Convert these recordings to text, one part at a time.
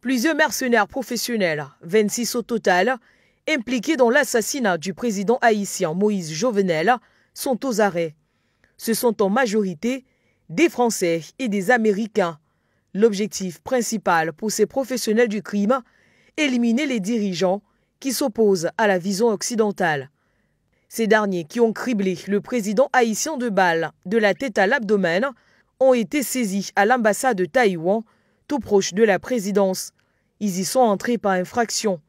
Plusieurs mercenaires professionnels, 26 au total, impliqués dans l'assassinat du président haïtien Moïse Jovenel, sont aux arrêts. Ce sont en majorité des Français et des Américains. L'objectif principal pour ces professionnels du crime, éliminer les dirigeants qui s'opposent à la vision occidentale. Ces derniers qui ont criblé le président haïtien de balles de la tête à l'abdomen ont été saisis à l'ambassade de Taïwan tout proche de la présidence. Ils y sont entrés par infraction.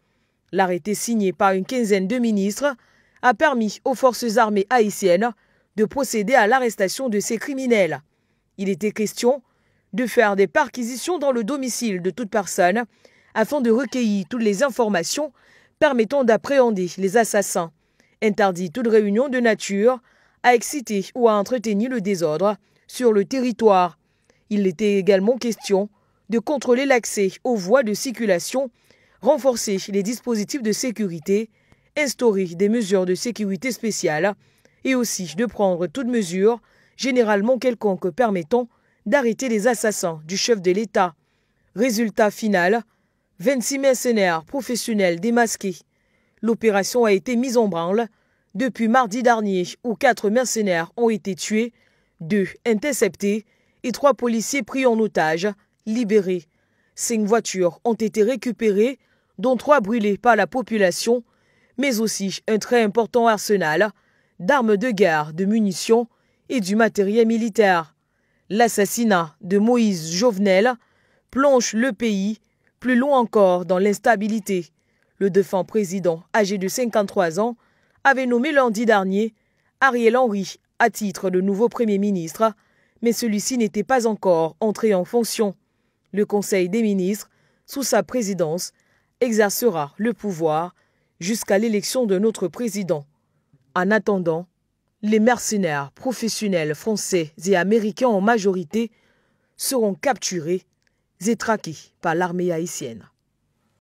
L'arrêté signé par une quinzaine de ministres a permis aux forces armées haïtiennes de procéder à l'arrestation de ces criminels. Il était question de faire des perquisitions dans le domicile de toute personne afin de recueillir toutes les informations permettant d'appréhender les assassins. Interdit toute réunion de nature à exciter ou à entretenir le désordre sur le territoire. Il était également question de contrôler l'accès aux voies de circulation, renforcer les dispositifs de sécurité, instaurer des mesures de sécurité spéciales et aussi de prendre toute mesure, généralement quelconque permettant, d'arrêter les assassins du chef de l'État. Résultat final, 26 mercenaires professionnels démasqués. L'opération a été mise en branle depuis mardi dernier où quatre mercenaires ont été tués, deux interceptés et trois policiers pris en otage libérés. Cinq voitures ont été récupérées, dont trois brûlées par la population, mais aussi un très important arsenal d'armes de guerre, de munitions et du matériel militaire. L'assassinat de Moïse Jovenel plonge le pays plus loin encore dans l'instabilité. Le défunt président, âgé de 53 ans, avait nommé lundi dernier Ariel Henry à titre de nouveau Premier ministre, mais celui-ci n'était pas encore entré en fonction le Conseil des ministres, sous sa présidence, exercera le pouvoir jusqu'à l'élection de notre président. En attendant, les mercenaires professionnels français et américains en majorité seront capturés et traqués par l'armée haïtienne.